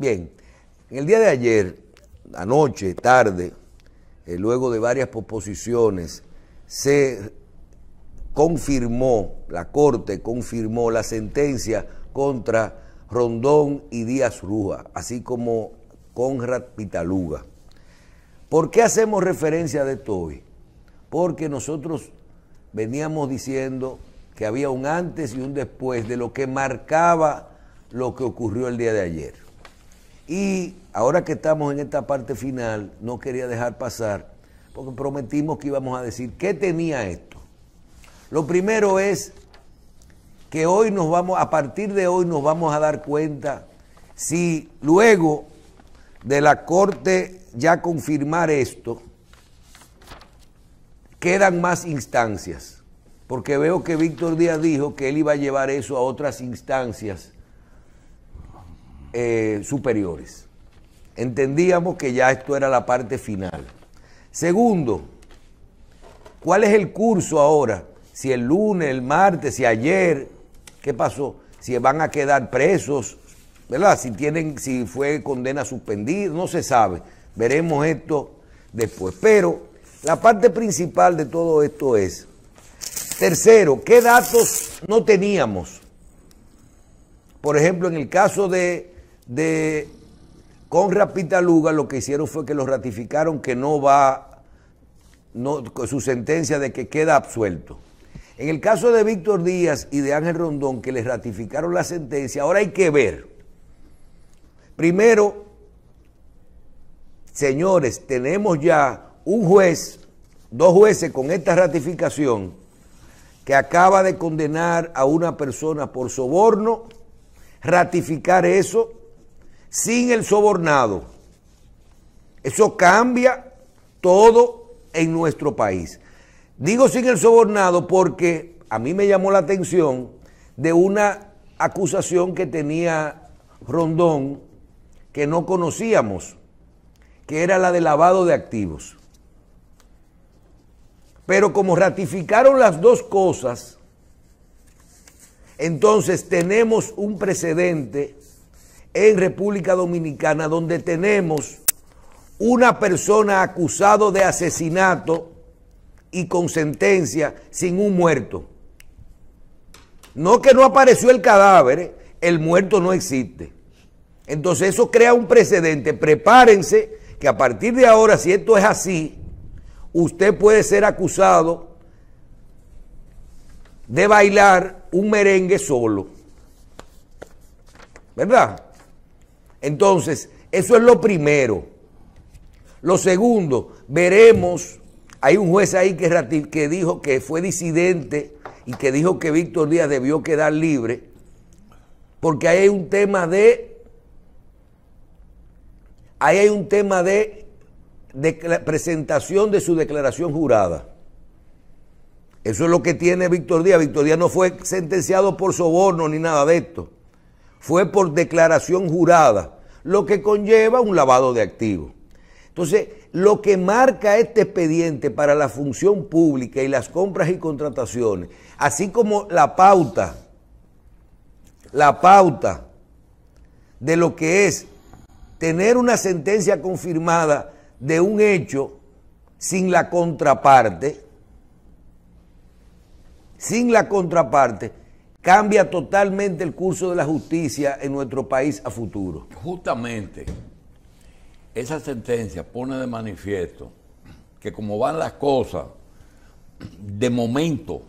Bien, en el día de ayer, anoche, tarde, eh, luego de varias proposiciones, se confirmó, la Corte confirmó la sentencia contra Rondón y Díaz Rúa, así como Conrad Pitaluga. ¿Por qué hacemos referencia de esto hoy? Porque nosotros veníamos diciendo que había un antes y un después de lo que marcaba lo que ocurrió el día de ayer. Y ahora que estamos en esta parte final, no quería dejar pasar, porque prometimos que íbamos a decir qué tenía esto. Lo primero es que hoy nos vamos, a partir de hoy nos vamos a dar cuenta si luego de la Corte ya confirmar esto, quedan más instancias, porque veo que Víctor Díaz dijo que él iba a llevar eso a otras instancias eh, superiores. Entendíamos que ya esto era la parte final. Segundo, ¿cuál es el curso ahora? Si el lunes, el martes, si ayer, ¿qué pasó? Si van a quedar presos, ¿verdad? Si tienen, si fue condena suspendida, no se sabe. Veremos esto después. Pero la parte principal de todo esto es, tercero, ¿qué datos no teníamos? Por ejemplo, en el caso de de Rapita Luga lo que hicieron fue que lo ratificaron que no va, no, su sentencia de que queda absuelto. En el caso de Víctor Díaz y de Ángel Rondón, que les ratificaron la sentencia, ahora hay que ver. Primero, señores, tenemos ya un juez, dos jueces con esta ratificación, que acaba de condenar a una persona por soborno, ratificar eso sin el sobornado. Eso cambia todo en nuestro país. Digo sin el sobornado porque a mí me llamó la atención de una acusación que tenía Rondón que no conocíamos, que era la de lavado de activos. Pero como ratificaron las dos cosas, entonces tenemos un precedente en República Dominicana, donde tenemos una persona acusado de asesinato y con sentencia sin un muerto. No que no apareció el cadáver, el muerto no existe. Entonces eso crea un precedente. Prepárense que a partir de ahora, si esto es así, usted puede ser acusado de bailar un merengue solo. ¿Verdad? Entonces, eso es lo primero. Lo segundo, veremos, hay un juez ahí que, dijo que fue disidente y que dijo que Víctor Díaz debió quedar libre, porque ahí hay un tema de, ahí hay un tema de presentación de su declaración jurada. Eso es lo que tiene Víctor Díaz. Víctor Díaz no fue sentenciado por soborno ni nada de esto fue por declaración jurada, lo que conlleva un lavado de activos. Entonces, lo que marca este expediente para la función pública y las compras y contrataciones, así como la pauta, la pauta de lo que es tener una sentencia confirmada de un hecho sin la contraparte, sin la contraparte, cambia totalmente el curso de la justicia en nuestro país a futuro. Justamente, esa sentencia pone de manifiesto que como van las cosas, de momento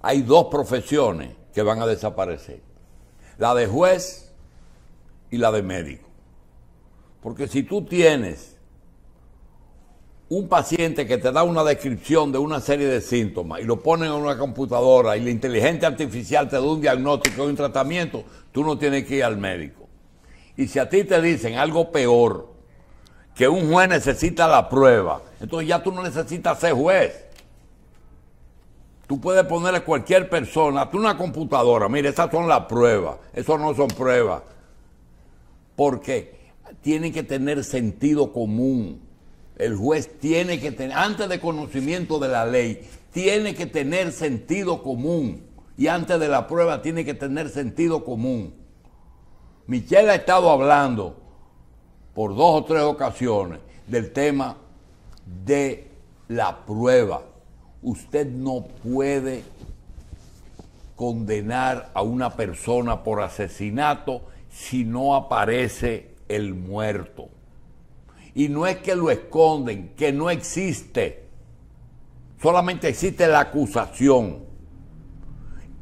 hay dos profesiones que van a desaparecer, la de juez y la de médico. Porque si tú tienes un paciente que te da una descripción de una serie de síntomas y lo ponen en una computadora y la inteligencia artificial te da un diagnóstico o un tratamiento, tú no tienes que ir al médico. Y si a ti te dicen algo peor, que un juez necesita la prueba, entonces ya tú no necesitas ser juez. Tú puedes ponerle a cualquier persona, tú una computadora, mire, esas son las pruebas, esas no son pruebas. Porque tienen que tener sentido común el juez tiene que tener, antes de conocimiento de la ley, tiene que tener sentido común. Y antes de la prueba tiene que tener sentido común. Michelle ha estado hablando por dos o tres ocasiones del tema de la prueba. Usted no puede condenar a una persona por asesinato si no aparece el muerto. Y no es que lo esconden, que no existe. Solamente existe la acusación.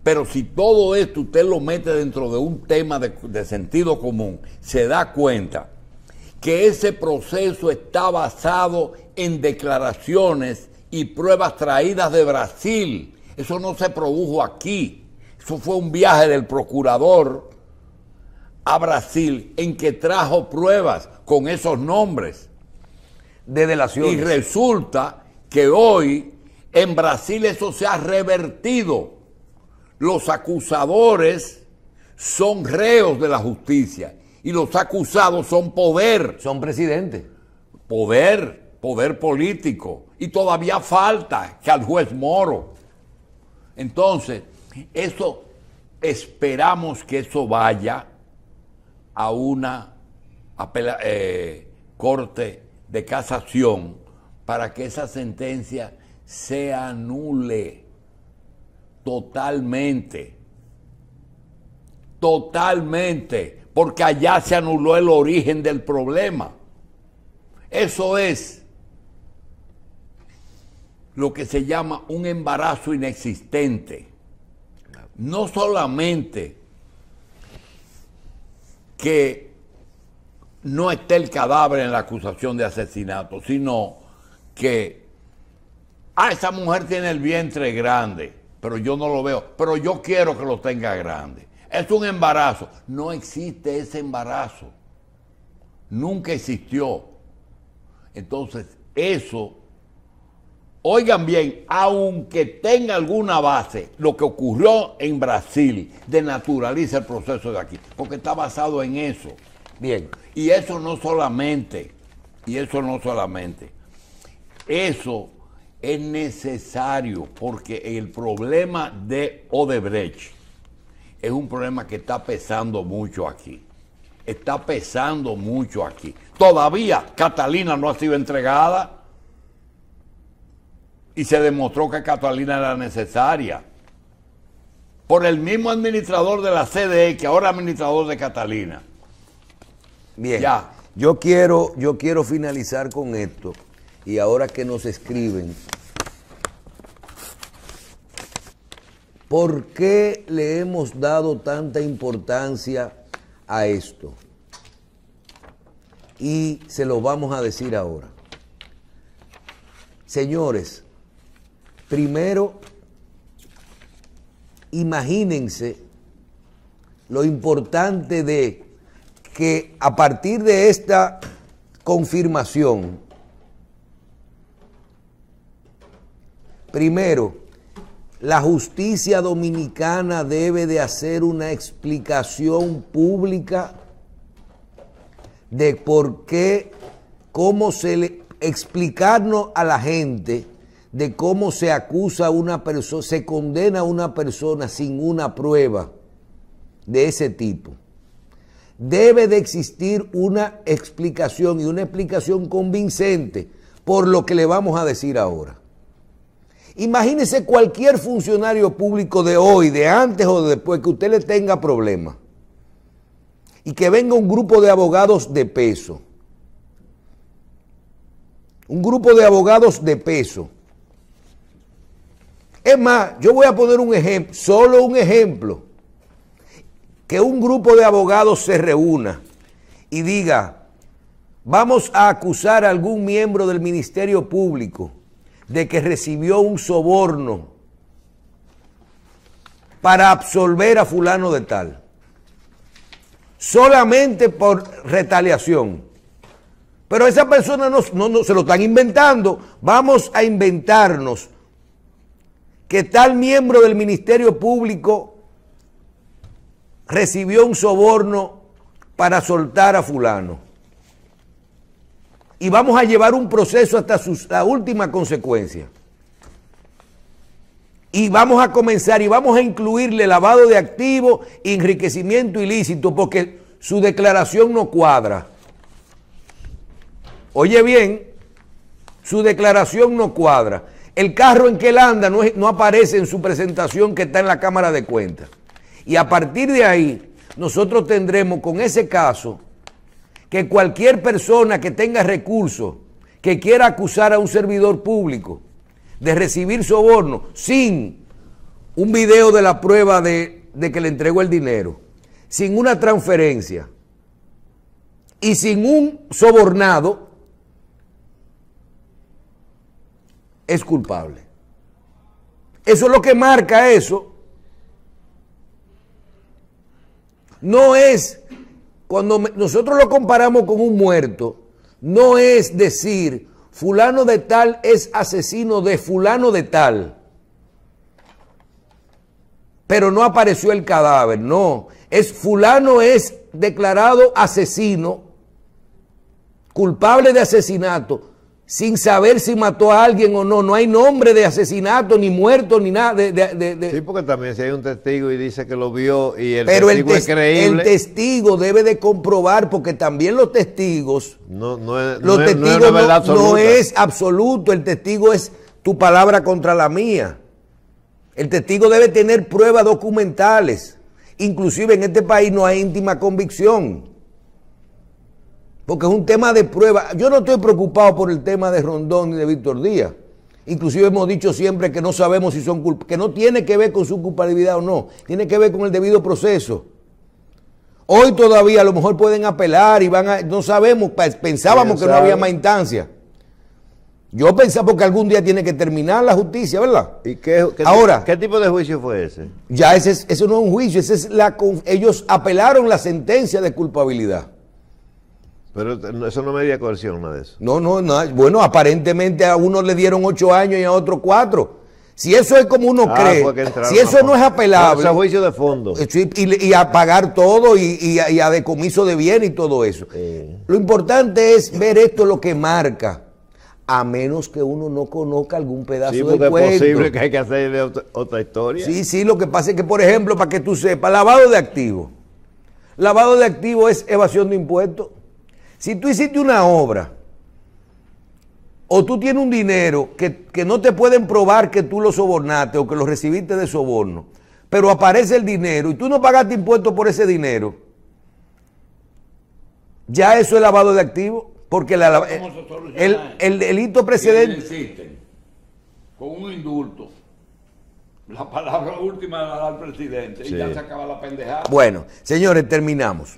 Pero si todo esto usted lo mete dentro de un tema de, sentido común, se da cuenta que ese proceso está basado en declaraciones y pruebas traídas de Brasil. Eso no se produjo aquí. Eso fue un viaje del procurador a Brasil en que trajo pruebas con esos nombres. De delación Y resulta que hoy en Brasil eso se ha revertido. Los acusadores son reos de la justicia y los acusados son poder. Son presidentes. Poder, poder político. Y todavía falta que al juez Moro. Entonces, eso esperamos que eso vaya a una eh, corte de casación para que esa sentencia se anule totalmente. Totalmente. Porque allá se anuló el origen del problema. Eso es lo que se llama un embarazo inexistente. No solamente que no esté el cadáver en la acusación de asesinato, sino que, ah, esa mujer tiene el vientre grande, pero yo no lo veo, pero yo quiero que lo tenga grande. Es un embarazo. No existe ese embarazo. Nunca existió. Entonces, eso Oigan bien, aunque tenga alguna base, lo que ocurrió en Brasil denaturaliza el proceso de aquí, porque está basado en eso. Bien, y eso no solamente, y eso no solamente, eso es necesario porque el problema de Odebrecht es un problema que está pesando mucho aquí. Está pesando mucho aquí. Todavía Catalina no ha sido entregada y se demostró que Catalina era necesaria. Por el mismo administrador de la CDE, que ahora administrador de Catalina. Bien. Ya. Yo quiero, yo quiero finalizar con esto. Y ahora que nos escriben, ¿por qué le hemos dado tanta importancia a esto? Y se lo vamos a decir ahora. Señores, Primero, imagínense lo importante de que a partir de esta confirmación, primero, la justicia dominicana debe de hacer una explicación pública de por qué, cómo se le, explicarnos a la gente de cómo se acusa a una persona, se condena a una persona sin una prueba de ese tipo. Debe de existir una explicación y una explicación convincente por lo que le vamos a decir ahora. Imagínese cualquier funcionario público de hoy, de antes o de después, que usted le tenga problemas y que venga un grupo de abogados de peso. Un grupo de abogados de peso es más, yo voy a poner un ejemplo, solo un ejemplo. Que un grupo de abogados se reúna y diga, vamos a acusar a algún miembro del Ministerio Público de que recibió un soborno para absolver a fulano de tal. Solamente por retaliación. Pero esa persona no, se lo están inventando. Vamos a inventarnos que tal miembro del Ministerio Público recibió un soborno para soltar a fulano. Y vamos a llevar un proceso hasta la última consecuencia. Y vamos a comenzar y vamos a incluirle lavado de activos, enriquecimiento ilícito, porque su declaración no cuadra. Oye bien, su declaración no cuadra. El carro en que él anda no, aparece en su presentación que está en la Cámara de Cuentas. Y a partir de ahí, nosotros tendremos con ese caso que cualquier persona que tenga recursos, que quiera acusar a un servidor público de recibir soborno sin un video de la prueba de, que le entregó el dinero, sin una transferencia y sin un sobornado, es culpable. Eso es lo que marca eso. No es, cuando nosotros lo comparamos con un muerto, no es decir, fulano de tal es asesino de fulano de tal. Pero no apareció el cadáver, no. Es fulano es declarado asesino, culpable de asesinato, sin saber si mató a alguien o no. No hay nombre de asesinato, ni muerto, ni nada. sí, porque también si hay un testigo y dice que lo vio y el testigo es El testigo debe de comprobar, porque también los testigos. los testigos no es absoluto. El testigo es tu palabra contra la mía. El testigo debe tener pruebas documentales. Inclusive en este país no hay íntima convicción porque es un tema de prueba. Yo no estoy preocupado por el tema de Rondón ni de Víctor Díaz. Inclusive hemos dicho siempre que no sabemos si son culpables, que no tiene que ver con su culpabilidad o no, tiene que ver con el debido proceso. Hoy todavía a lo mejor pueden apelar y van a, no sabemos, pensábamos que no había más instancia. Yo pensaba que algún día tiene que terminar la justicia, ¿verdad? ¿Y qué, Ahora, ¿qué tipo de juicio fue ese? Ya ese, es, eso no es un juicio, es la, ellos apelaron la sentencia de culpabilidad. Pero eso no dio coerción, una de eso. No, no, Bueno, aparentemente a uno le dieron ocho años y a otro cuatro. Si eso es como uno ah, cree, si eso no es apelable. juicio de fondo. Eh, y, a pagar todo y, a, decomiso de bien y todo eso. Lo importante es ver esto lo que marca. A menos que uno no conozca algún pedazo sí, es posible que hay que hacer otra historia. Sí, sí, lo que pasa es que, por ejemplo, para que tú sepas, lavado de activos. Lavado de activos es evasión de impuestos. Si tú hiciste una obra o tú tienes un dinero que, no te pueden probar que tú lo sobornaste o que lo recibiste de soborno, pero aparece el dinero y tú no pagaste impuestos por ese dinero, ya eso es lavado de activos, porque el, el, delito precedente... Con un indulto. La palabra última la da el presidente y ya se acaba la pendejada. Bueno, señores, terminamos.